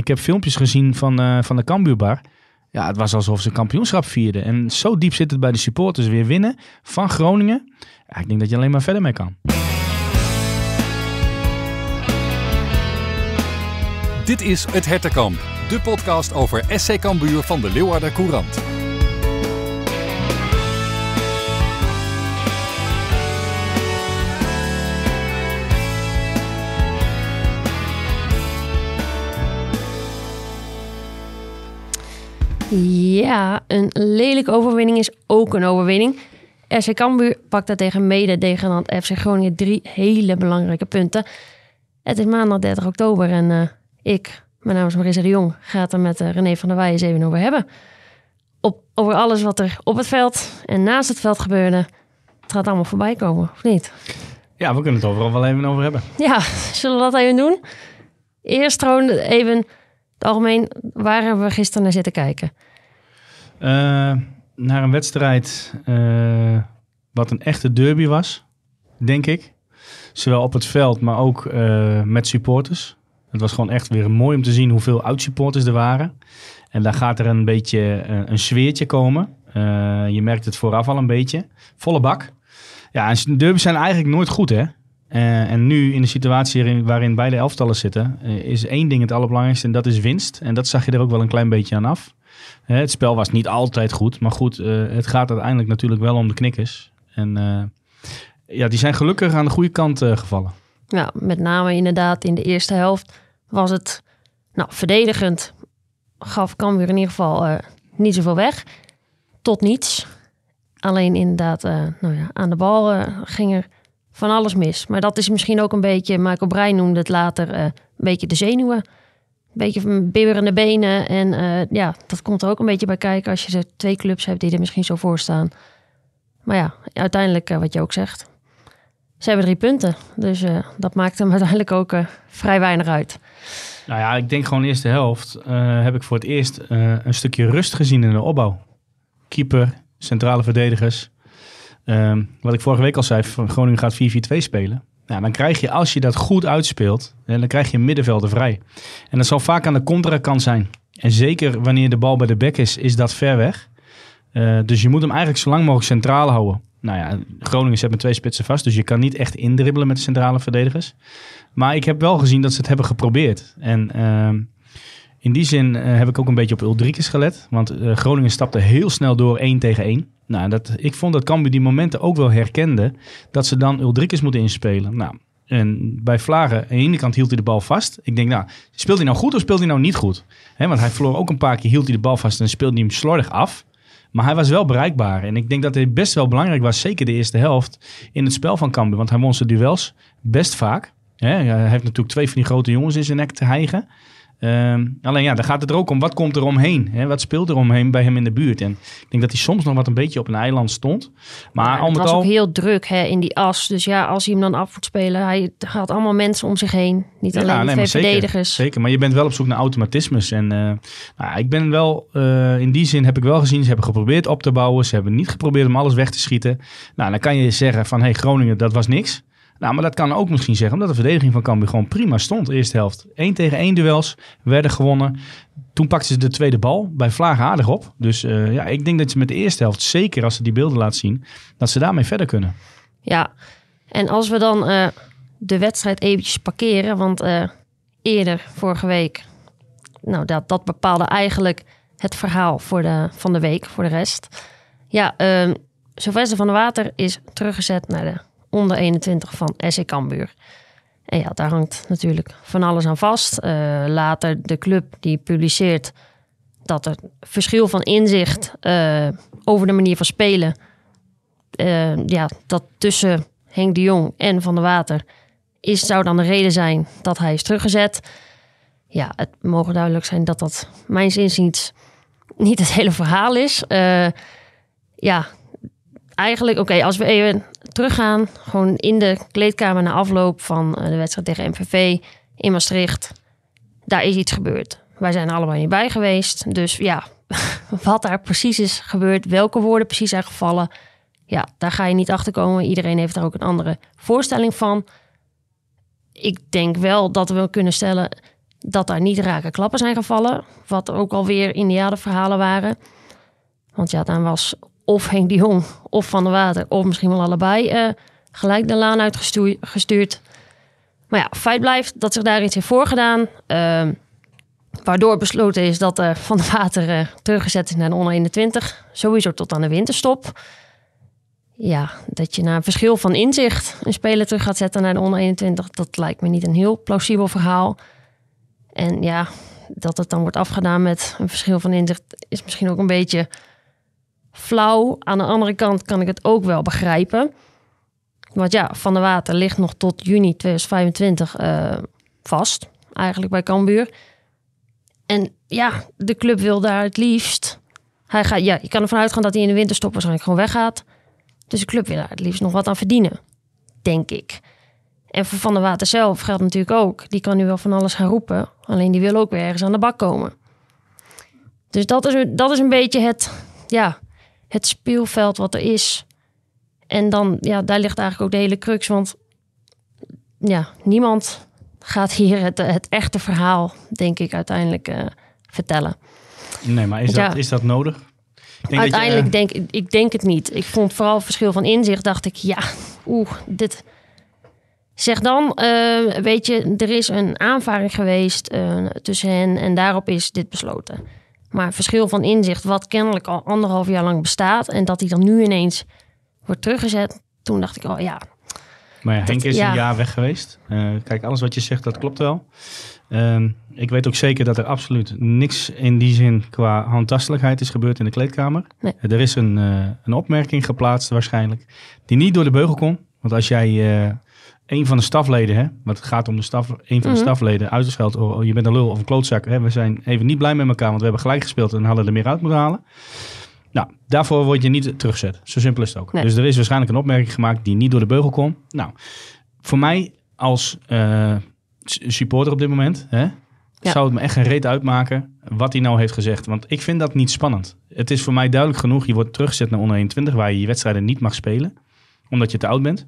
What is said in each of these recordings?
Ik heb filmpjes gezien van, eh, van de Cambuurbar. Ja, het was alsof ze kampioenschap vierden. En zo diep zit het bij de supporters weer winnen van Groningen. Ja, ik denk dat je alleen maar verder mee kan. Dit is Het Hertekamp, de podcast over SC Cambuur van de Leeuwarder Courant. Ja, een lelijke overwinning is ook een overwinning. RC Cambuur pakt daar tegen mede degenant FC Groningen drie hele belangrijke punten. Het is maandag 30 oktober en eh, ik, mijn naam is Marissa de Jong, ga het er met eh, René van der Wij eens even over hebben. Op, over alles wat er op het veld en naast het veld gebeurde. Het gaat allemaal voorbij komen, of niet? Ja, we kunnen het overal wel even over hebben. Ja, zullen we dat even doen? Eerst gewoon even het algemeen, waar hebben we gisteren naar zitten kijken? Eh, naar een wedstrijd eh, wat een echte derby was, denk ik. Zowel op het veld, maar ook eh, met supporters. Het was gewoon echt weer mooi om te zien hoeveel oud-supporters er waren. En daar gaat er een beetje een sfeertje komen. je merkt het vooraf al een beetje. Volle bak. Ja, en derby's zijn eigenlijk nooit goed, hè? Eh, en nu in de situatie waarin beide elftallen zitten, eh, is één ding het allerbelangrijkste en dat is winst. En dat zag je er ook wel een klein beetje aan af. Eh, het spel was niet altijd goed, maar goed, het gaat uiteindelijk natuurlijk wel om de knikkers. En ja, die zijn gelukkig aan de goede kant gevallen. Ja, nou, met name inderdaad in de eerste helft was het nou, verdedigend. Gaf weer in ieder geval niet zoveel weg. Tot niets. Alleen inderdaad, nou ja, aan de bal ging er van alles mis. Maar dat is misschien ook een beetje, Michael Brein noemde het later, eh, een beetje de zenuwen. Een beetje bibberende benen. En eh, ja, dat komt er ook een beetje bij kijken als je twee clubs hebt die er misschien zo voor staan. Maar ja, uiteindelijk, eh, wat je ook zegt, ze hebben drie punten. Dus dat maakt hem uiteindelijk ook vrij weinig uit. Nou ja, ik denk gewoon de eerste helft heb ik voor het eerst een stukje rust gezien in de opbouw. Keeper, centrale verdedigers Ehm, wat ik vorige week al zei, van Groningen gaat 4-4-2 spelen. Nou, dan krijg je, als je dat goed uitspeelt, dan krijg je middenvelden vrij. En dat zal vaak aan de contrakant zijn. En zeker wanneer de bal bij de bek is, is dat ver weg. Eh, dus je moet hem eigenlijk zo lang mogelijk centraal houden. Nou ja, Groningen zet met twee spitsen vast, dus je kan niet echt indribbelen met de centrale verdedigers. Maar ik heb wel gezien dat ze het hebben geprobeerd. En ehm, in die zin eh, heb ik ook een beetje op Ulrikes gelet. Want eh, Groningen stapte heel snel door 1 tegen 1. Nou, dat, ik vond dat Cambu die momenten ook wel herkende. Dat ze dan Ulrikes moeten inspelen. Nou, en bij Vlagen, aan de ene kant hield hij de bal vast. Ik denk, nou, speelt hij nou goed of speelt hij nou niet goed? want hij verloor ook een paar keer, hield hij de bal vast en speelde hij hem slordig af. Maar hij was wel bereikbaar. En ik denk dat hij best wel belangrijk was, zeker de eerste helft, in het spel van Kambu. Want hij won zijn duels best vaak. hij heeft natuurlijk twee van die grote jongens in zijn nek te hijgen. Ehm, alleen ja, dan gaat het er ook om wat komt er omheen. Hè? Wat speelt er omheen bij hem in de buurt? En ik denk dat hij soms nog wat een beetje op een eiland stond. Maar ja, het was ook heel druk hè, in die as. Dus ja, als hij hem dan af moet spelen, hij gaat allemaal mensen om zich heen. Niet alleen de verdedigers. Zeker, zeker, maar je bent wel op zoek naar automatismes. En eh, nou, ik ben wel, eh, in die zin heb ik wel gezien, ze hebben geprobeerd op te bouwen. Ze hebben niet geprobeerd om alles weg te schieten. Nou, dan kan je zeggen van, hey Groningen, dat was niks. Nou, maar dat kan ook misschien zeggen, omdat de verdediging van Cambuur gewoon prima stond. Eerste helft. Één tegen één duels werden gewonnen. Toen pakten ze de tweede bal bij Vlaag aardig op. Dus eh, ja, ik denk dat ze met de eerste helft, zeker als ze die beelden laat zien, dat ze daarmee verder kunnen. Ja, en als we dan eh, de wedstrijd eventjes parkeren, want eh, eerder vorige week, nou, dat, dat bepaalde eigenlijk het verhaal voor de, van de week, voor de rest. Ja, ehm, Sylvester van der Water is teruggezet naar de onder 21 van SC Cambuur. En ja, daar hangt natuurlijk van alles aan vast. Eh, later de club die publiceert dat er verschil van inzicht eh, over de manier van spelen. Eh, ja, dat tussen Henk de Jong en Van der Water is, zou dan de reden zijn dat hij is teruggezet. Ja, het mogen duidelijk zijn dat dat mijns inziens niet het hele verhaal is. ja, eigenlijk, oké, als we even teruggaan. Gewoon in de kleedkamer na afloop van eh, de wedstrijd tegen MVV in Maastricht. Daar is iets gebeurd. Wij zijn allemaal niet bij geweest. Dus ja, wat daar precies is gebeurd, welke woorden precies zijn gevallen. Ja, daar ga je niet achter komen. Iedereen heeft daar ook een andere voorstelling van. Ik denk wel dat we kunnen stellen dat daar niet rake klappen zijn gevallen. Wat ook alweer in de verhalen waren. Want ja, dan was of Henk de Jong of Van de Water, of misschien wel allebei, eh, gelijk de laan uitgestuurd. Maar ja, feit blijft dat zich daar iets heeft voorgedaan. Uh, waardoor besloten is dat uh, Van de Water eh, teruggezet is naar de onder 21. Sowieso tot aan de winterstop. Ja, dat je na een verschil van inzicht een speler terug gaat zetten naar de onder 21, dat lijkt me niet een heel plausibel verhaal. En ja, dat het dan wordt afgedaan met een verschil van inzicht is misschien ook een beetje flauw. Aan de andere kant kan ik het ook wel begrijpen. Want ja, Van der Water ligt nog tot juni 2025 eh, vast. Eigenlijk bij Cambuur. En ja, de club wil daar het liefst. Hij gaat, ja, je kan ervan uitgaan dat hij in de winterstop waarschijnlijk gewoon weggaat. Dus de club wil daar het liefst nog wat aan verdienen. Denk ik. En voor Van der Water zelf geldt natuurlijk ook. Die kan nu wel van alles gaan roepen. Alleen die wil ook weer ergens aan de bak komen. Dus dat is, dat is een beetje het, ja, het speelveld wat er is. En dan, ja, daar ligt eigenlijk ook de hele crux. Want ja, niemand gaat hier het, het echte verhaal, denk ik, uiteindelijk eh, vertellen. Nee, maar is, dat, is dat nodig? Denk uiteindelijk eh, denk ik, denk het niet. Ik vond vooral verschil van inzicht, dacht ik, ja, oeh, dit... Zeg dan, eh, weet je, er is een aanvaring geweest tussen hen en daarop is dit besloten. Maar verschil van inzicht, wat kennelijk al anderhalf jaar lang bestaat. En dat die dan nu ineens wordt teruggezet. Toen dacht ik al, oh ja. Maar ja, Henk is een jaar weg geweest. Eh, kijk, alles wat je zegt, dat klopt wel. Ehm, ik weet ook zeker dat er absoluut niks in die zin qua handtastelijkheid is gebeurd in de kleedkamer. Eh, er is een, eh, een opmerking geplaatst waarschijnlijk, die niet door de beugel kon. Want als jij een van de stafleden, hè, want het gaat om de staf, een van de mhm. stafleden uitgescheld. Oh, oh, je bent een lul of een klootzak. Hè, we zijn even niet blij met elkaar, want we hebben gelijk gespeeld en hadden er meer uit moeten halen. Nou, daarvoor word je niet teruggezet. Zo simpel is het ook. Dus er is waarschijnlijk een opmerking gemaakt die niet door de beugel kon. Nou, voor mij als eh, supporter op dit moment, hè, zou het me echt een reet uitmaken wat hij nou heeft gezegd. Want ik vind dat niet spannend. Het is voor mij duidelijk genoeg, je wordt teruggezet naar onder 21, waar je je wedstrijden niet mag spelen, omdat je te oud bent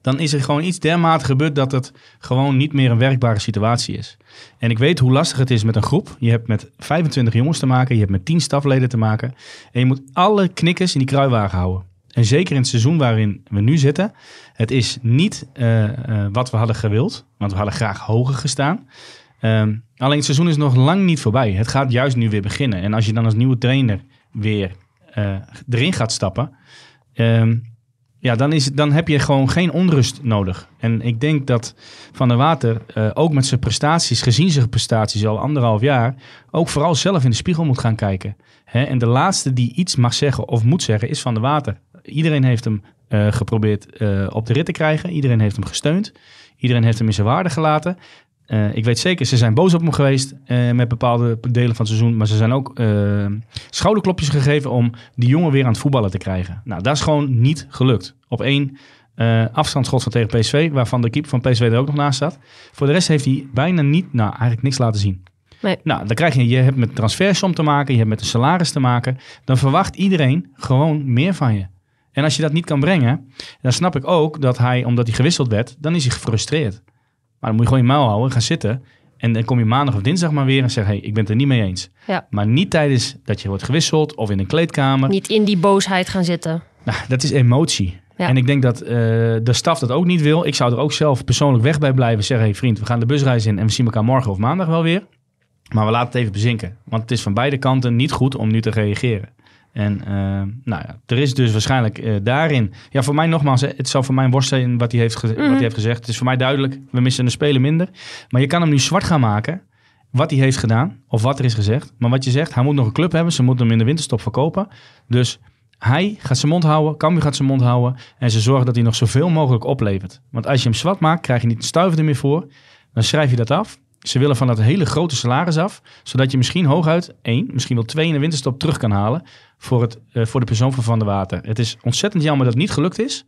dan is er gewoon iets dermate gebeurd dat het gewoon niet meer een werkbare situatie is. En ik weet hoe lastig het is met een groep. Je hebt met 25 jongens te maken, je hebt met 10 stafleden te maken. En je moet alle knikkers in die kruiwagen houden. En zeker in het seizoen waarin we nu zitten, het is niet eh, eh, wat we hadden gewild, want we hadden graag hoger gestaan. Ehm, alleen het seizoen is nog lang niet voorbij. Het gaat juist nu weer beginnen. En als je dan als nieuwe trainer weer eh, erin gaat stappen, ehm, ja, dan, is, dan heb je gewoon geen onrust nodig. En ik denk dat Van der Water eh, ook met zijn prestaties, gezien zijn prestaties al anderhalf jaar, ook vooral zelf in de spiegel moet gaan kijken. Hè? En de laatste die iets mag zeggen of moet zeggen is Van der Water. Iedereen heeft hem eh, geprobeerd eh, op de rit te krijgen. Iedereen heeft hem gesteund. Iedereen heeft hem in zijn waarde gelaten. Eh, ik weet zeker, ze zijn boos op hem geweest eh, met bepaalde delen van het seizoen. Maar ze zijn ook eh, schouderklopjes gegeven om die jongen weer aan het voetballen te krijgen. Nou, dat is gewoon niet gelukt. Op één afstandsschot van tegen PSV, waarvan de keeper van PSV er ook nog naast zat. Voor de rest heeft hij bijna niet, nou eigenlijk niks laten zien. Nee. Nou, dan krijg je, je hebt met transfers transfersom te maken, je hebt met een salaris te maken. Dan verwacht iedereen gewoon meer van je. En als je dat niet kan brengen, dan snap ik ook dat hij, omdat hij gewisseld werd, dan is hij gefrustreerd. Maar dan moet je gewoon je muil houden, gaan zitten. En dan kom je maandag of dinsdag maar weer en zeg: hey, ik ben het er niet mee eens. Maar niet tijdens dat je wordt gewisseld of in een kleedkamer. Niet in die boosheid gaan zitten. Nou, dat is emotie. En ik denk dat eh, de staf dat ook niet wil. Ik zou er ook zelf persoonlijk weg bij blijven. Zeggen: hey vriend, we gaan de busreis in en we zien elkaar morgen of maandag wel weer. Maar we laten het even bezinken. Want het is van beide kanten niet goed om nu te reageren. En eh, nou ja, er is dus waarschijnlijk eh, daarin. Ja, voor mij nogmaals, het zal voor mij worst zijn wat hij, heeft wat hij mhm. heeft gezegd. Het is voor mij duidelijk, we missen de speler minder. Maar je kan hem nu zwart gaan maken. Wat hij heeft gedaan, of wat er is gezegd. Maar wat je zegt, hij moet nog een club hebben. Ze moeten hem in de winterstop verkopen. Dus hij gaat zijn mond houden, Cambu gaat zijn mond houden. En ze zorgen dat hij nog zoveel mogelijk oplevert. Want als je hem zwart maakt, krijg je niet een stuiver er meer voor. Dan schrijf je dat af. Ze willen van dat hele grote salaris af, zodat je misschien hooguit één, misschien wel twee in de winterstop terug kan halen voor, het, eh, voor de persoon van Van der Water. Het is ontzettend jammer dat het niet gelukt is.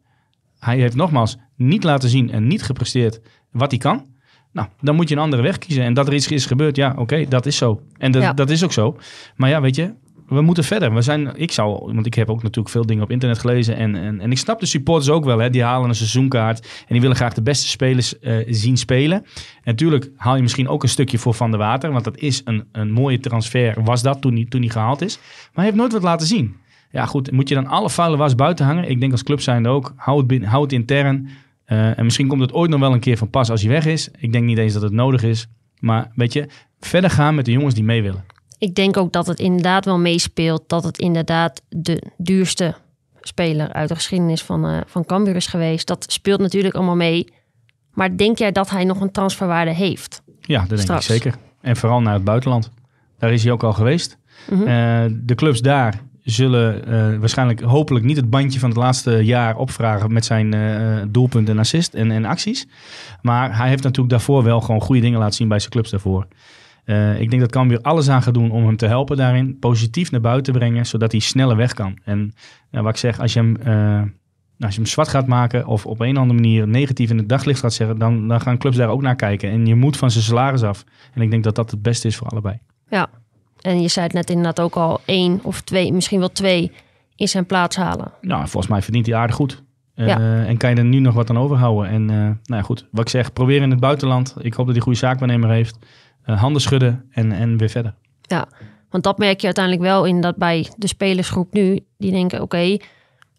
Hij heeft nogmaals niet laten zien en niet gepresteerd wat hij kan. Nou, dan moet je een andere weg kiezen. En dat er iets is gebeurd, ja, oké, dat is zo. En dat, dat is ook zo. Maar ja, weet je, we moeten verder. We zijn, ik zou, want ik heb ook natuurlijk veel dingen op internet gelezen. En, en, en ik snap de supporters ook wel. Hè. Die halen een seizoenkaart en die willen graag de beste spelers eh, zien spelen. En natuurlijk haal je misschien ook een stukje voor Van der Water. Want dat is een, een mooie transfer, was dat toen hij, toen gehaald is. Maar hij heeft nooit wat laten zien. Ja goed, moet je dan alle vuile was buiten hangen? Ik denk als club zijnde ook, hou het, binnen, hou het intern. Eh, en misschien komt het ooit nog wel een keer van pas als hij weg is. Ik denk niet eens dat het nodig is. Maar weet je, verder gaan met de jongens die mee willen ik denk ook dat het inderdaad wel meespeelt dat het inderdaad de duurste speler uit de geschiedenis van, uh, van Cambuur is geweest. Dat speelt natuurlijk allemaal mee. Maar denk jij dat hij nog een transferwaarde heeft? Ja, dat denk ik zeker. En vooral naar het buitenland. Daar is hij ook al geweest. Mhm. Eh, de clubs daar zullen eh, waarschijnlijk hopelijk niet het bandje van het laatste jaar opvragen met zijn doelpunt doelpunten en assist en, en acties. Maar hij heeft natuurlijk daarvoor wel gewoon goede dingen laten zien bij zijn clubs daarvoor. Eh, ik denk dat Cambuur alles aan gaat doen om hem te helpen daarin. Positief naar buiten brengen, zodat hij sneller weg kan. En nou, wat ik zeg, als je, hem, uh, als je hem zwart gaat maken of op een of andere manier negatief in het daglicht gaat zeggen, dan, dan gaan clubs daar ook naar kijken. En je moet van zijn salaris af. En ik denk dat dat het beste is voor allebei. Ja, en je zei het net inderdaad ook al, één of twee, misschien wel twee in zijn plaats halen. Nou, volgens mij verdient hij aardig goed. Eh, en kan je er nu nog wat aan overhouden? En eh, nou ja, goed, wat ik zeg, probeer in het buitenland. Ik hoop dat hij goede zaakwaarnemer heeft. Eh, handen schudden en, en weer verder. Ja, want dat merk je uiteindelijk wel in dat bij de spelersgroep nu. Die denken, oké,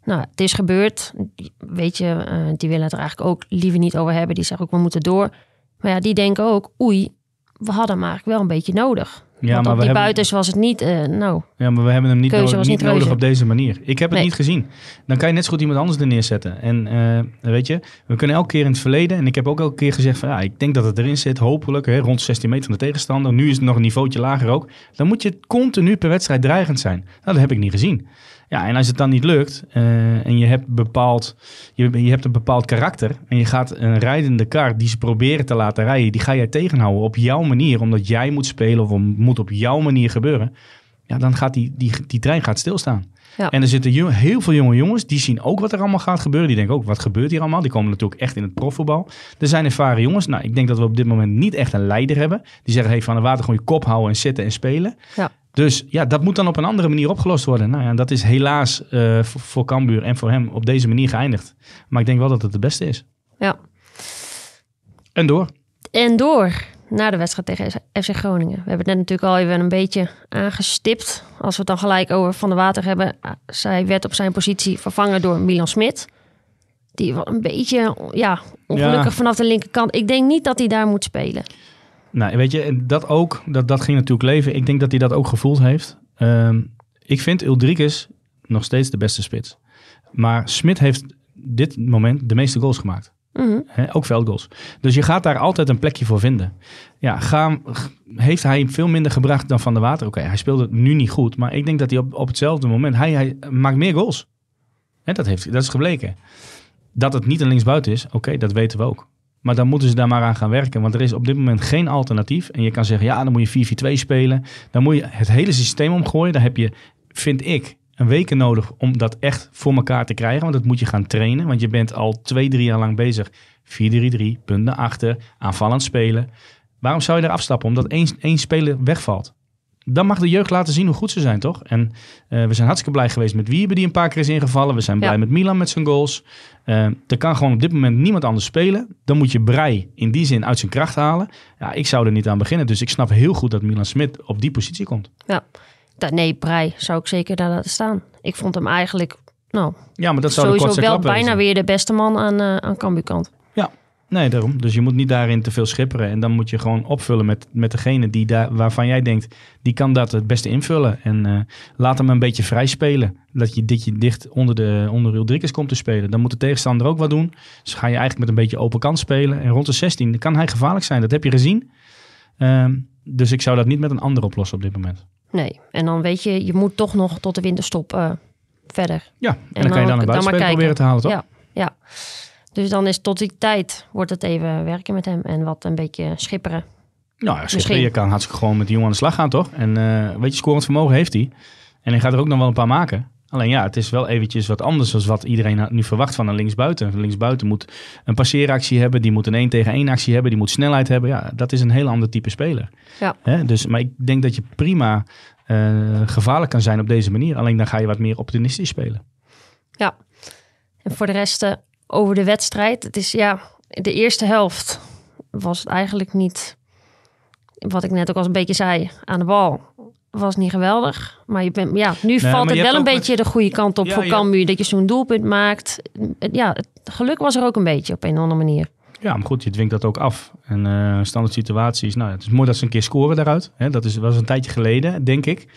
nou, het is gebeurd. Weet je, die willen het er eigenlijk ook liever niet over hebben. Die zeggen ook, we moeten door. Maar ja, die denken ook, oei, we hadden hem eigenlijk wel een beetje nodig. Ja, maar op die hebben... was het niet, eh, nou... Ja, maar we hebben hem niet, nodig, niet nodig op deze manier. Ik heb het niet gezien. Dan kan je net zo goed iemand anders er neerzetten. En eh, weet je, we kunnen elke keer in het verleden... en ik heb ook elke keer gezegd van... ja, ik denk dat het erin zit, hopelijk, hè, rond 16 meter van de tegenstander. Nu is het nog een niveautje lager ook. Dan moet je continu per wedstrijd dreigend zijn. Nou, dat heb ik niet gezien. Ja, en als het dan niet lukt eh, en je hebt, bepaald, je, je hebt een bepaald karakter en je gaat een rijdende kar die ze proberen te laten rijden, die ga jij tegenhouden op jouw manier, omdat jij moet spelen of moet op jouw manier gebeuren. Ja, dan gaat die, die, die trein gaat stilstaan. Ja. En er zitten heel veel jonge jongens, die zien ook wat er allemaal gaat gebeuren. Die denken ook, wat gebeurt hier allemaal? Die komen natuurlijk echt in het profvoetbal. Er zijn ervaren jongens. Nou, ik denk dat we op dit moment niet echt een leider hebben. Die zeggen, hey, Van de Water, gewoon je kop houden en zitten en spelen. Ja. Dus ja, dat moet dan op een andere manier opgelost worden. Nou ja, dat is helaas eh, voor Cambuur en voor hem op deze manier geëindigd. Maar ik denk wel dat het het beste is. Ja. En door. En door naar de wedstrijd tegen FC Groningen. We hebben het net natuurlijk al even een beetje aangestipt. Als we het dan gelijk over Van der Water hebben. Eh, zij werd op zijn positie vervangen door Milan Smit. Die was een beetje ja, ongelukkig vanaf de linkerkant. Ik denk niet dat hij daar moet spelen. Nou, weet je, dat ook, dat, dat ging natuurlijk leven. Ik denk dat hij dat ook gevoeld heeft. Ehm, ik vind Ildrikis nog steeds de beste spits. Maar Smit heeft dit moment de meeste goals gemaakt. Mhm. ook veldgoals. Dus je gaat daar altijd een plekje voor vinden. Ja, heeft hij veel minder gebracht dan Van der Water? Oké, hij speelde nu niet goed. Maar ik denk dat hij op, op hetzelfde moment... Hij, hij maakt meer goals. He, dat, heeft, dat is gebleken. Dat het niet een linksbuiten is, oké, dat weten we ook. Maar dan moeten ze daar maar aan gaan werken. Want er is op dit moment geen alternatief. En je kan zeggen, ja, dan moet je 4-4-2 spelen. Dan moet je het hele systeem omgooien. Daar heb je, vind ik, een weken nodig om dat echt voor elkaar te krijgen. Want dat moet je gaan trainen. Want je bent al twee, drie jaar lang bezig. 4-3-3, punten achter, aanvallend spelen. Waarom zou je daar afstappen? Omdat één, één speler wegvalt dan mag de jeugd laten zien hoe goed ze zijn, toch? En eh, we zijn hartstikke blij geweest met Wiebe, die een paar keer is ingevallen. We zijn blij met Milan met zijn goals. Eh, er kan gewoon op dit moment niemand anders spelen. Dan moet je Brei in die zin uit zijn kracht halen. Ja, ik zou er niet aan beginnen. Dus ik snap heel goed dat Milan Smit op die positie komt. Ja, nee, Brei zou ik zeker daar laten staan. Ik vond hem eigenlijk nou, ja, maar dat zou sowieso wel bijna weer de beste man aan, uh, aan kant. Nee, daarom. Dus je moet niet daarin te veel schipperen. En dan moet je gewoon opvullen met, met degene die daar, waarvan jij denkt, die kan dat het beste invullen. En eh, laat hem een beetje vrij spelen. Dat je dit dicht onder de onder Ulrikes komt te spelen. Dan moet de tegenstander ook wat doen. Dus ga je eigenlijk met een beetje open kant spelen. En rond de 16 kan hij gevaarlijk zijn. Dat heb je gezien. Ehm, dus ik zou dat niet met een ander oplossen op dit moment. Nee, en dan weet je, je moet toch nog tot de winterstop uh, verder. Ja, en, dan, kan je dan een buitenspel proberen te halen, toch? Ja, ja. Dus dan is tot die tijd, wordt het even werken met hem en wat een beetje schipperen. Nou ja, schipperen, je kan hartstikke gewoon met die jongen aan de slag gaan, toch? En eh, weet je, scorend vermogen heeft hij. En hij gaat er ook nog wel een paar maken. Alleen ja, het is wel eventjes wat anders dan wat iedereen nu verwacht van een linksbuiten. Een linksbuiten moet een passeeractie hebben, die moet een 1 tegen 1 actie hebben, die moet snelheid hebben. Ja, dat is een heel ander type speler. Ja. Dus, maar ik denk dat je prima eh, gevaarlijk kan zijn op deze manier. Alleen dan ga je wat meer optimistisch spelen. Ja, en voor de rest eh, over de wedstrijd. Het is ja, de eerste helft was het eigenlijk niet, wat ik net ook al een beetje zei, aan de bal. Was niet geweldig. Maar je bent, ja, nu valt het wel een beetje de goede kant op voor Cambuur. Dat je zo'n doelpunt maakt. Ja, het geluk was er ook een beetje op een of andere manier. Ja, maar goed, je dwingt dat ook af. En uh, standaard situaties, nou, het is mooi dat ze een keer scoren daaruit. dat is, was een tijdje geleden, denk ik.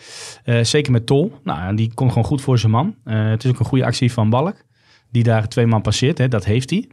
Eh, zeker met Tol. Nou, die komt gewoon goed voor zijn man. Eh, het is ook een goede actie van Balk die daar twee man passeert. Hè, dat heeft hij.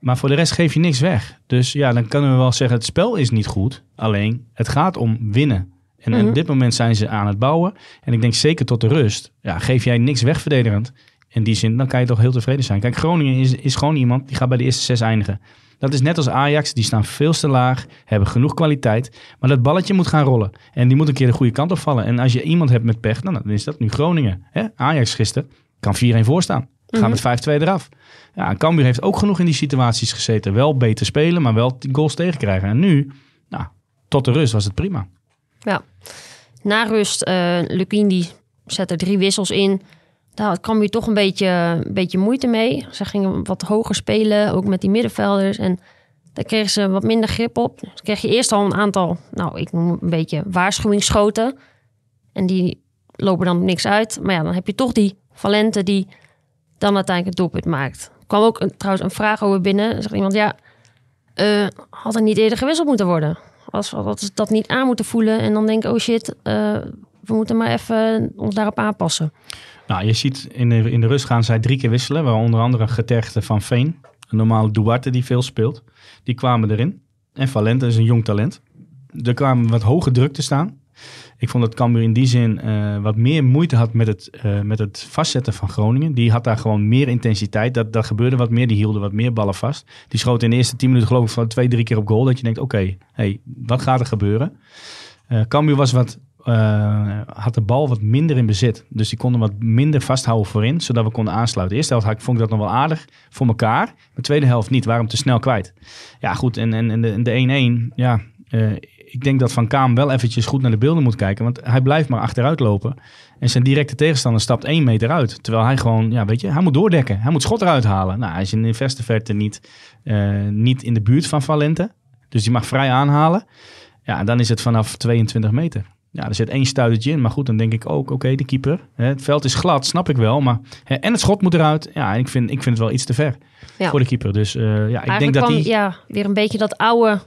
Maar voor de rest geef je niks weg. Dus ja, dan kunnen we wel zeggen: het spel is niet goed. Alleen het gaat om winnen. En op mhm. dit moment zijn ze aan het bouwen. En ik denk zeker tot de rust. Ja, geef jij niks weg verdedigend. In die zin, dan kan je toch heel tevreden zijn. Kijk, Groningen is, is gewoon iemand die gaat bij de eerste zes eindigen. Dat is net als Ajax. Die staan veel te laag, hebben genoeg kwaliteit. Maar dat balletje moet gaan rollen. En die moet een keer de goede kant opvallen. En als je iemand hebt met pech, nou, dan is dat nu Groningen. Hè? Ajax gisteren kan 4-1 voorstaan. Gaan mm met 5-2 eraf. Ja, Cambuur heeft ook genoeg in die situaties gezeten. Wel beter spelen, maar wel goals tegenkrijgen. En nu, nou, tot de rust was het prima. Ja. Na rust, uh, Lukien die zette drie wissels in. Daar had Cambuur toch een beetje, een beetje moeite mee. Ze gingen wat hoger spelen, ook met die middenvelders. En daar kregen ze wat minder grip op. Dan kreeg je eerst al een aantal, nou, ik noem een beetje waarschuwingsschoten. En die lopen dan niks uit. Maar ja, dan heb je toch die Valente die dan uiteindelijk een doelpunt maakt. kwam ook een, trouwens een vraag over binnen. zegt iemand, ja, eh, had er niet eerder gewisseld moeten worden? Als we dat, niet aan moeten voelen en dan denken oh shit, eh, we moeten maar even ons daarop aanpassen. Nou, je ziet in de, in de rust gaan zij drie keer wisselen, waar onder andere getergde van Veen, een normale Duarte die veel speelt, die kwamen erin. En Valente is een jong talent. Er kwamen wat hoge druk te staan. Ik vond dat Cambuur in die zin eh, wat meer moeite had met het, eh, met het vastzetten van Groningen. Die had daar gewoon meer intensiteit. Dat, dat gebeurde wat meer. Die hielden wat meer ballen vast. Die schoten in de eerste tien minuten geloof ik van twee, drie keer op goal. Dat je denkt, oké, hey, wat gaat er gebeuren? Uh, Cambuur was wat had de bal wat minder in bezit. Dus die konden wat minder vasthouden voorin, zodat we konden aansluiten. De eerste helft vond ik dat nog wel aardig voor elkaar. De tweede helft niet, waarom te snel kwijt. Ja, goed, en, en, en de 1-1, ja, ik denk dat Van Kaam wel eventjes goed naar de beelden moet kijken. Want hij blijft maar achteruit lopen. En zijn directe tegenstander stapt één meter uit. Terwijl hij gewoon, ja, weet je, hij moet doordekken. Hij moet schot eruit halen. Nou, hij is in de verte niet, eh, niet in de buurt van Valente. Dus die mag vrij aanhalen. Ja, en dan is het vanaf 22 meter. Ja, er zit één stuitertje in. Maar goed, dan denk ik ook, oké, de keeper. Hè, het veld is glad, snap ik wel. Maar, hè, en het schot moet eruit. Ja, ik vind, ik vind het wel iets te ver voor de keeper. Dus eh, ja, ik denk dat hij... Ja, weer een beetje dat oude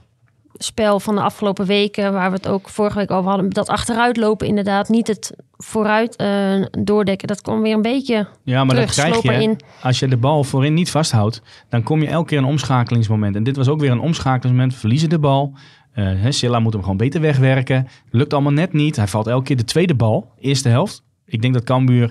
spel van de afgelopen weken, waar we het ook vorige week over hadden, dat achteruitlopen inderdaad, niet het vooruit eh, doordekken, dat komt weer een beetje. Ja, maar terug, dat krijg je in. als je de bal voorin niet vasthoudt, dan kom je elke keer een omschakelingsmoment. En dit was ook weer een omschakelingsmoment, verliezen de bal. Eh, Silla moet hem gewoon beter wegwerken. Lukt allemaal net niet. Hij valt elke keer de tweede bal, eerste helft. Ik denk dat Cambuur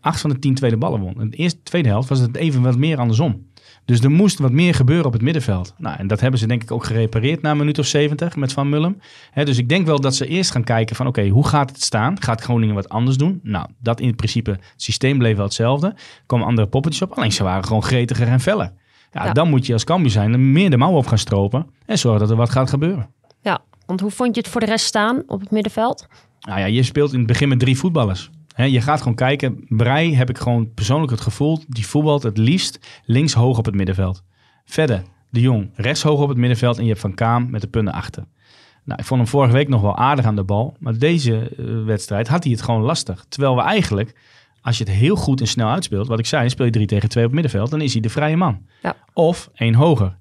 acht van de tien tweede ballen won. In de eerste, tweede helft was het even wat meer andersom. Dus er moest wat meer gebeuren op het middenveld. Nou, en dat hebben ze denk ik ook gerepareerd na een minuut of 70 met Van Mullum. dus ik denk wel dat ze eerst gaan kijken van oké, hoe gaat het staan? Gaat Groningen wat anders doen? Nou, dat in principe, het systeem bleef wel hetzelfde. Er andere poppetjes op, alleen ze waren gewoon gretiger en feller. Ja, dan moet je als Cambuur zijn meer de mouw op gaan stropen en zorgen dat er wat gaat gebeuren. Ja, want hoe vond je het voor de rest staan op het middenveld? Nou ja, je speelt in het begin met drie voetballers je gaat gewoon kijken. Brei heb ik gewoon persoonlijk het gevoel. Die voetbalt het liefst links hoog op het middenveld. Verder, de Jong rechts hoog op het middenveld. En je hebt Van Kaam met de punten achter. Nou, ik vond hem vorige week nog wel aardig aan de bal. Maar deze eh, wedstrijd had hij het gewoon lastig. Terwijl we eigenlijk, als je het heel goed en snel uitspeelt. Wat ik zei, speel je 3 tegen 2 op het middenveld. Dan is hij de vrije man. Ja. Of één hoger.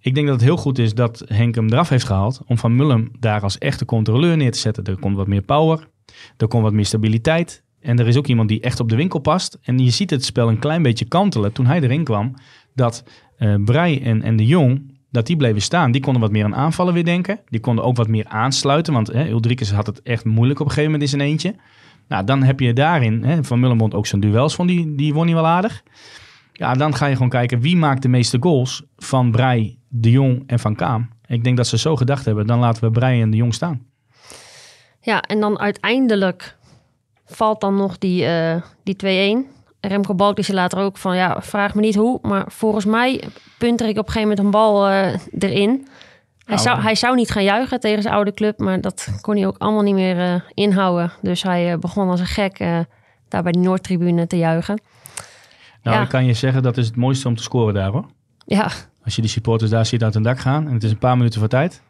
Ik denk dat het heel goed is dat Henk hem eraf heeft gehaald. Om Van Mullum daar als echte controleur neer te zetten. Er komt wat meer power. Er komt wat meer stabiliteit. En er is ook iemand die echt op de winkel past. En je ziet het spel een klein beetje kantelen toen hij erin kwam. Dat uh, Brei en, en de Jong, dat die bleven staan. Die konden wat meer aan aanvallen weer denken. Die konden ook wat meer aansluiten. Want hè, Ulrikus had het echt moeilijk op een gegeven moment in zijn eentje. Nou, dan heb je daarin, hè, Van Mullenbond ook zijn duels van die, die won hij wel aardig. Ja, dan ga je gewoon kijken wie maakt de meeste goals van Brei, de Jong en van Kaam. Ik denk dat ze zo gedacht hebben, dan laten we Brei en de Jong staan. Ja, en dan uiteindelijk valt dan nog die, eh, die 2-1. Remco Balk is later ook van, ja, vraag me niet hoe. Maar volgens mij punter ik op een gegeven moment een bal eh, erin. Hij zou, hij zou niet gaan juichen tegen zijn oude club, maar dat kon hij ook allemaal niet meer eh, inhouden. Dus hij begon als een gek daar bij de Noordtribune te juichen. Nou, ja. dan kan je zeggen dat is het mooiste om te scoren daar hoor. Ja. Als je die supporters daar ziet uit hun dak gaan en het is een paar minuten voor tijd.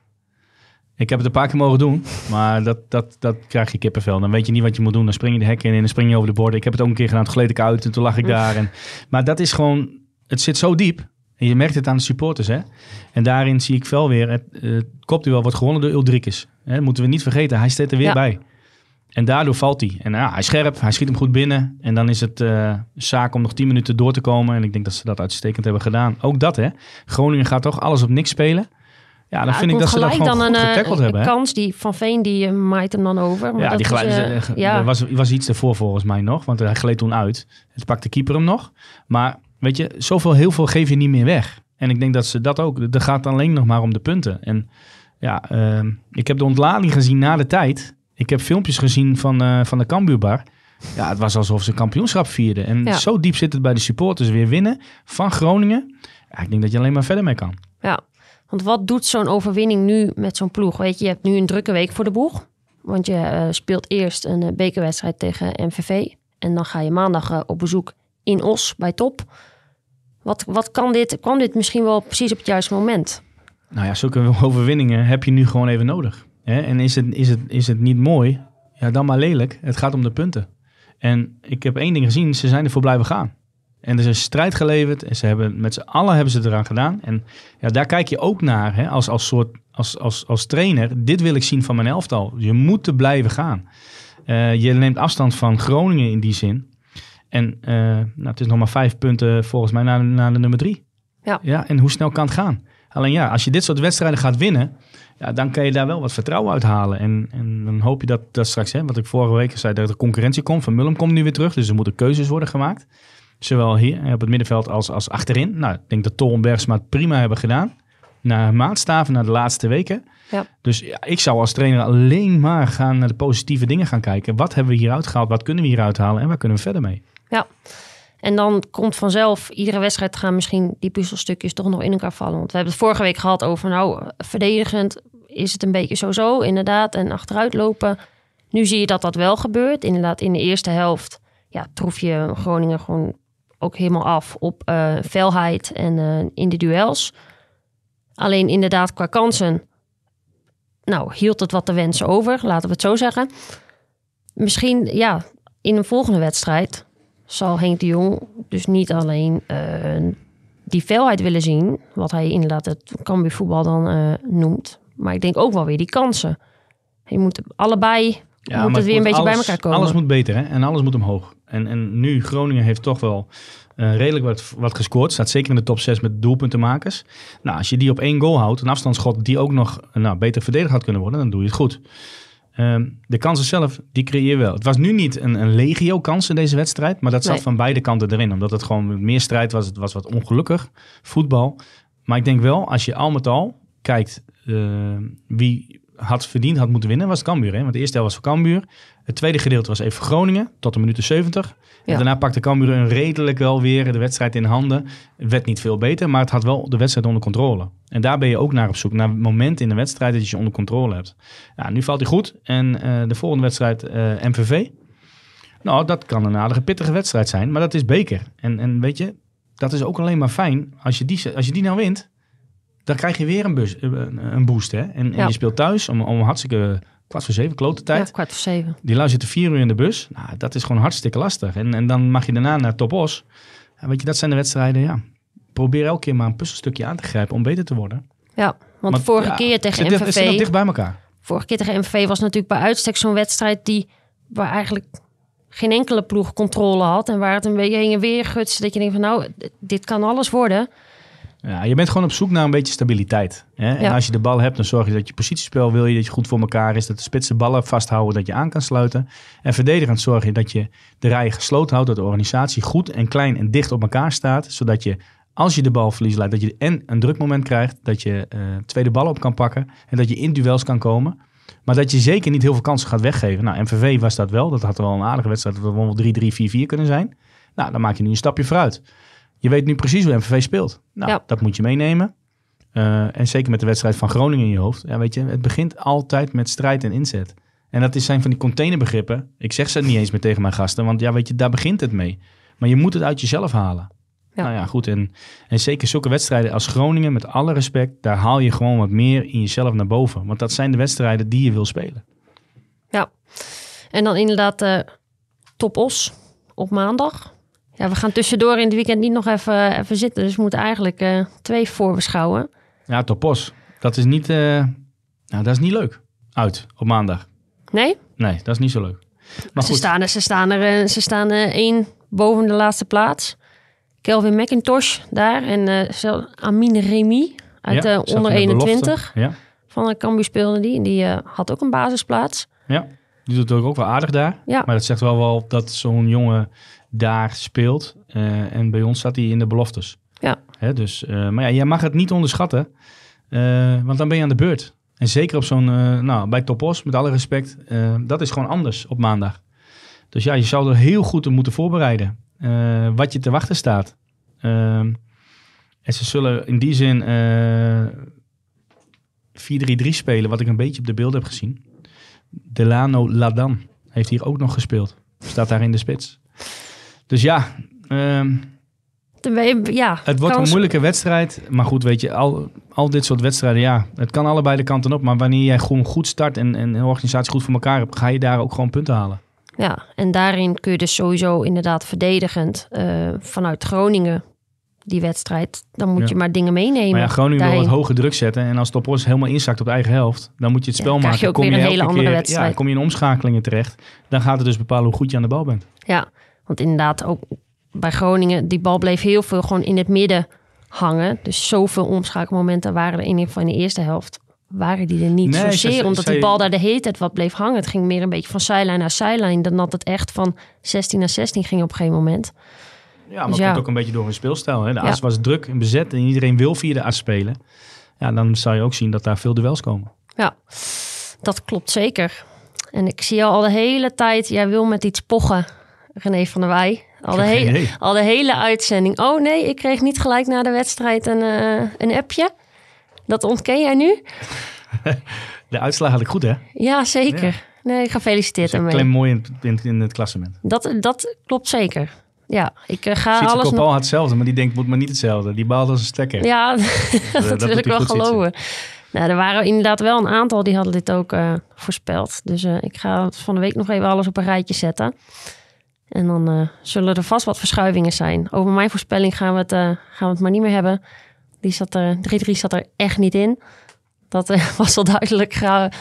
Ik heb het een paar keer mogen doen, maar dat, dat, dat krijg je kippenvel. Dan weet je niet wat je moet doen. Dan spring je de hekken in en dan spring je over de borden. Ik heb het ook een keer gedaan, toen gleed ik uit en toen lag ik daar. En, maar dat is gewoon, het zit zo diep. En je merkt het aan de supporters. Hè? En daarin zie ik wel weer, het, het kopduel wordt gewonnen door Ulrikes. Dat moeten we niet vergeten, hij staat er weer bij. En daardoor valt hij. En ja, hij is scherp, hij schiet hem goed binnen. En dan is het uh, zaak om nog tien minuten door te komen. En ik denk dat ze dat uitstekend hebben gedaan. Ook dat, hè. Groningen gaat toch alles op niks spelen. Ja, dan nou, vind ik dat ze dat gewoon dan een, eh, hebben, kans die van Veen die eh, maait hem dan over. ja, die gelijk, is, eh, ja. Er was, was iets ervoor volgens mij nog, want hij gleed toen uit. Het pakte keeper hem nog. Maar weet je, zoveel, heel veel geef je niet meer weg. En ik denk dat ze dat ook, er gaat alleen nog maar om de punten. En ja, ehm, ik heb de ontlading gezien na de tijd. Ik heb filmpjes gezien van, van de Cambuurbar. Ja, het was alsof ze kampioenschap vierden. En zo diep zit het bij de supporters weer winnen van Groningen. Ja, ik denk dat je alleen maar verder mee kan. Ja, want wat doet zo'n overwinning nu met zo'n ploeg? Weet je, je hebt nu een drukke week voor de boeg. Want je eh, speelt eerst een eh, bekerwedstrijd tegen MVV. En dan ga je maandag eh, op bezoek in Os bij Top. Wat, wat kan dit? Kwam dit misschien wel precies op het juiste moment? Nou ja, zulke overwinningen heb je nu gewoon even nodig. Hè? En is het, is, het, is het niet mooi? Ja, dan maar lelijk. Het gaat om de punten. En ik heb één ding gezien, ze zijn ervoor blijven gaan. En er is een strijd geleverd en ze hebben, met z'n allen hebben ze eraan gedaan. En ja, daar kijk je ook naar hè, als, als, soort, als, als, als trainer. Dit wil ik zien van mijn elftal. Je moet er blijven gaan. Eh, je neemt afstand van Groningen in die zin. En eh, nou, het is nog maar vijf punten volgens mij naar, naar de nummer drie. Ja. ja. En hoe snel kan het gaan? Alleen ja, als je dit soort wedstrijden gaat winnen, ja, dan kan je daar wel wat vertrouwen uit halen. En, en dan hoop je dat, dat straks, hè, wat ik vorige week zei, dat er concurrentie komt. Van Mullum komt nu weer terug, dus er moeten keuzes worden gemaakt. Zowel hier eh, op het middenveld als, als achterin. Nou, ik denk dat Tol en Bergsma het prima hebben gedaan. Naar maatstaven, naar de laatste weken. Ja. Dus ik zou als trainer alleen maar gaan naar de positieve dingen gaan kijken. Wat hebben we hieruit gehaald? Wat kunnen we hieruit halen? En waar kunnen we verder mee? Ja, en dan komt vanzelf, iedere wedstrijd gaan misschien die puzzelstukjes toch nog in elkaar vallen. Want we hebben het vorige week gehad over, nou, verdedigend is het een beetje zo-zo, inderdaad. En achteruit lopen. Nu zie je dat dat wel gebeurt. Inderdaad, in de eerste helft ja, troef je Groningen gewoon ook helemaal af op uh, felheid en uh, in de duels. Alleen inderdaad, qua kansen, nou, hield het wat te wensen over, laten we het zo zeggen. Misschien, ja, in een volgende wedstrijd zal Henk de Jong dus niet alleen eh, die felheid willen zien, wat hij inderdaad het voetbal dan noemt, maar ik denk ook wel weer die kansen. Je moet allebei ja, moet het, weer een beetje bij elkaar komen. Alles moet beter hè? en alles moet omhoog. En, en nu, Groningen heeft toch wel eh, redelijk wat, wat gescoord. Staat zeker in de top 6 met doelpuntenmakers. Nou, als je die op één goal houdt, een afstandsschot die ook nog eh, nou, beter verdedigd had kunnen worden, dan doe je het goed. Ehm, de kansen zelf, die creëer je wel. Het was nu niet een, een legio kans in deze wedstrijd, maar dat zat van beide kanten erin. Omdat het gewoon meer strijd was, het was wat ongelukkig, voetbal. Maar ik denk wel, als je al met al kijkt eh, wie had verdiend, had moeten winnen, was Cambuur. Hè? Want de eerste helft was voor Cambuur. Het tweede gedeelte was even Groningen, tot de minuut 70. En daarna pakte Cambuur een redelijk wel weer de wedstrijd in handen. Het werd niet veel beter, maar het had wel de wedstrijd onder controle. En daar ben je ook naar op zoek, naar momenten moment in de wedstrijd dat je je onder controle hebt. ja nu valt hij goed en eh, de volgende wedstrijd eh, MVV. Nou, dat kan een aardige pittige wedstrijd zijn, maar dat is beker. En, en weet je, dat is ook alleen maar fijn. Als je die, als je die nou wint, dan krijg je weer een, bus, eh, een boost. Hè? En, en je speelt thuis om, om hartstikke kwart voor zeven, klote tijd. Ja, kwart voor zeven. Die lui zitten vier uur in de bus. Nou, dat is gewoon hartstikke lastig. En, en dan mag je daarna naar Topos. En weet je, dat zijn de wedstrijden, ja. Probeer elke keer maar een puzzelstukje aan te grijpen om beter te worden. Ja, want vorige keer tegen MVV... Zit dicht bij elkaar? Vorige keer tegen MVV was natuurlijk bij uitstek zo'n wedstrijd die... waar eigenlijk geen enkele ploeg controle had. En waar het een beetje heen en weer gutste. Dat je denkt van nou, dit kan alles worden. Ja, je bent gewoon op zoek naar een beetje stabiliteit. Hè? En als je de bal hebt, dan zorg je dat je positiespel wil je, dat je goed voor elkaar is, dat de spitsen ballen vasthouden, dat je aan kan sluiten. En verdedigend zorg je dat je de rijen gesloten houdt, dat de organisatie goed en klein en dicht op elkaar staat, zodat je als je de bal verliest laat dat je en een drukmoment krijgt, dat je eh, tweede ballen op kan pakken en dat je in duels kan komen. Maar dat je zeker niet heel veel kansen gaat weggeven. Nou, MVV was dat wel. Dat had wel een aardige wedstrijd. Dat had wel 3-3, 4-4 kunnen zijn. Nou, dan maak je nu een stapje vooruit je weet nu precies hoe MVV speelt. Nou, dat moet je meenemen. Eh, en zeker met de wedstrijd van Groningen in je hoofd. Ja, weet je, het begint altijd met strijd en inzet. En dat is, zijn van die containerbegrippen. Ik zeg ze niet eens meer tegen mijn gasten, want ja, weet je, daar begint het mee. Maar je moet het uit jezelf halen. Nou ja, goed. En, en zeker zulke wedstrijden als Groningen, met alle respect, daar haal je gewoon wat meer in jezelf naar boven. Want dat zijn de wedstrijden die je wil spelen. Ja, en dan inderdaad uh, Top Os op maandag. Ja, we gaan tussendoor in het weekend niet nog even, even zitten. Dus we moeten eigenlijk uh, twee voorbeschouwen. Ja, Topos. Dat is niet, uh, nou, dat is niet leuk. Uit, op maandag. Nee? Nee, dat is niet zo leuk. Maar ze, Staan, er, ze staan er eh, ze staan er één boven de laatste plaats. Kelvin McIntosh daar en uh, Amine Remy uit de onder 21. Van de speelde die en die had ook een basisplaats. Ja, die doet ook, wel aardig daar. Ja. Maar dat zegt wel wel dat zo'n jongen daar speelt. Eh, en bij ons staat hij in de beloftes. Ja. Hè, dus, eh, maar ja, je mag het niet onderschatten, eh, want dan ben je aan de beurt. En zeker op zo'n, nou, bij Topos, met alle respect, dat is gewoon anders op maandag. Dus ja, je zou er heel goed op moeten voorbereiden. wat je te wachten staat. Ehm, en ze zullen in die zin 4-3-3 spelen, wat ik een beetje op de beelden heb gezien. Delano Ladan heeft hier ook nog gespeeld. Staat daar in de spits. Dus ja, ehm, ja, het wordt een moeilijke wedstrijd. Maar goed, weet je, al, al dit soort wedstrijden, ja, het kan allebei de kanten op. Maar wanneer jij gewoon goed start en, en een organisatie goed voor elkaar hebt, ga je daar ook gewoon punten halen. Ja, en daarin kun je dus sowieso inderdaad verdedigend eh, vanuit Groningen die wedstrijd. Dan moet je maar dingen meenemen. Maar ja, Groningen wil wat hoge druk zetten. En als Topos helemaal inzakt op eigen helft, dan moet je het spel ja, maken. Je kom je een hele andere wedstrijd. Ja, kom je in omschakelingen terecht. Dan gaat het dus bepalen hoe goed je aan de bal bent. Ja, want inderdaad, ook bij Groningen, die bal bleef heel veel gewoon in het midden hangen. Dus zoveel omschakelmomenten waren er in ieder geval in de eerste helft. Waren die er niet nee, zozeer, omdat die bal daar de hele tijd wat bleef hangen. Het ging meer een beetje van zijlijn naar zijlijn dan dat het echt van 16 naar 16 ging op geen moment. Ja, maar dus ja. komt ook een beetje door een speelstijl. Hè? De ja. was druk en bezet en iedereen wil via de as spelen. Ja, dan zou je ook zien dat daar veel duels komen. Ja, dat klopt zeker. En ik zie al de hele tijd, jij wil met iets pochen. René van der Wij. Al de, hele, al de hele uitzending. Oh nee, ik kreeg niet gelijk na de wedstrijd een, eh, een appje. Dat ontken jij nu? de uitslag had ik goed, hè? Ja, zeker. ik Nee, gefeliciteerd ermee. Klein mooi in, in, het klassement. Dat, dat klopt zeker. Ja, ik eh, ga alles... Kopal had hetzelfde, maar die denkt, moet maar niet hetzelfde. Die baalde als een stekker. Ja, dat, wil ik wel geloven. Nou, er waren inderdaad wel een aantal die hadden dit ook uh, voorspeld. Dus ik ga van de week nog even alles op een rijtje zetten. En dan eh, zullen er vast wat verschuivingen zijn. Over mijn voorspelling gaan we het, eh, gaan we het maar niet meer hebben. Die zat er, 3-3 zat er echt niet in. Dat eh, was al duidelijk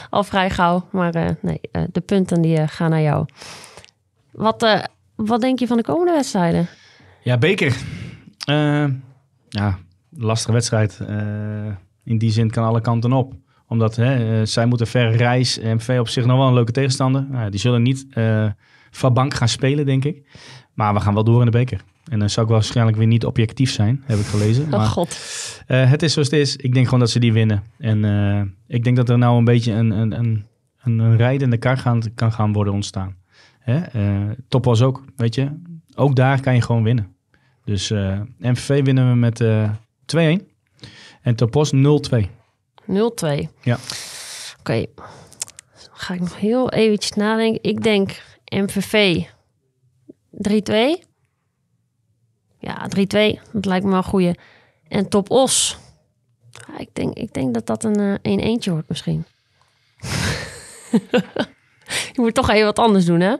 al vrij gauw. Maar nee, de punten die gaan naar jou. Wat, wat denk je van de komende wedstrijden? Ja, Beker. ja, lastige wedstrijd. in die zin kan alle kanten op omdat hè, zij moeten ver reis. v op zich nog wel een leuke tegenstander. Nou die zullen niet van bank gaan spelen, denk ik. Maar we gaan wel door in de beker. En dan zou ik wel waarschijnlijk weer niet objectief zijn, heb ik gelezen. Oh god. Eh, het is zoals het is. Ik denk gewoon dat ze die winnen. En eh, ik denk dat er nou een beetje een, een, een, een rijdende kar gaan, kan gaan worden ontstaan. Hè? Eh, ook, weet je. Ook daar kan je gewoon winnen. Dus MVV winnen we met 2-1. En Topos 0-2. 0-2. Ja. Oké. Okay. Ga ik nog heel eventjes nadenken. Ik denk MVV 3-2. Ja, 3-2. Dat lijkt me wel een goeie. En Top Os. ik, denk, ik denk dat dat een 1 eh, een eentje wordt misschien. je moet toch even wat anders doen, hè?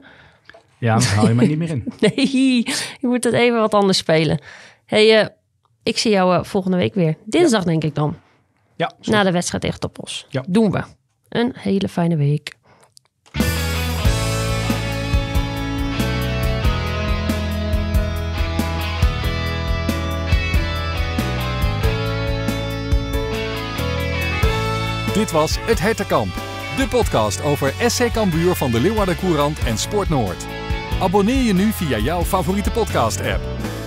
Ja, dan hou je maar niet meer in. nee, je moet het even wat anders spelen. hey, eh, ik zie jou eh, volgende week weer. Dinsdag denk ik dan. Ja. Na de wedstrijd tegen Top Os. Ja. Doen we. Een hele fijne week. Dit was Het Hertenkamp, de podcast over SC Cambuur van de Leeuwarden Courant en Sport Noord. Abonneer je nu via jouw favoriete podcast-app.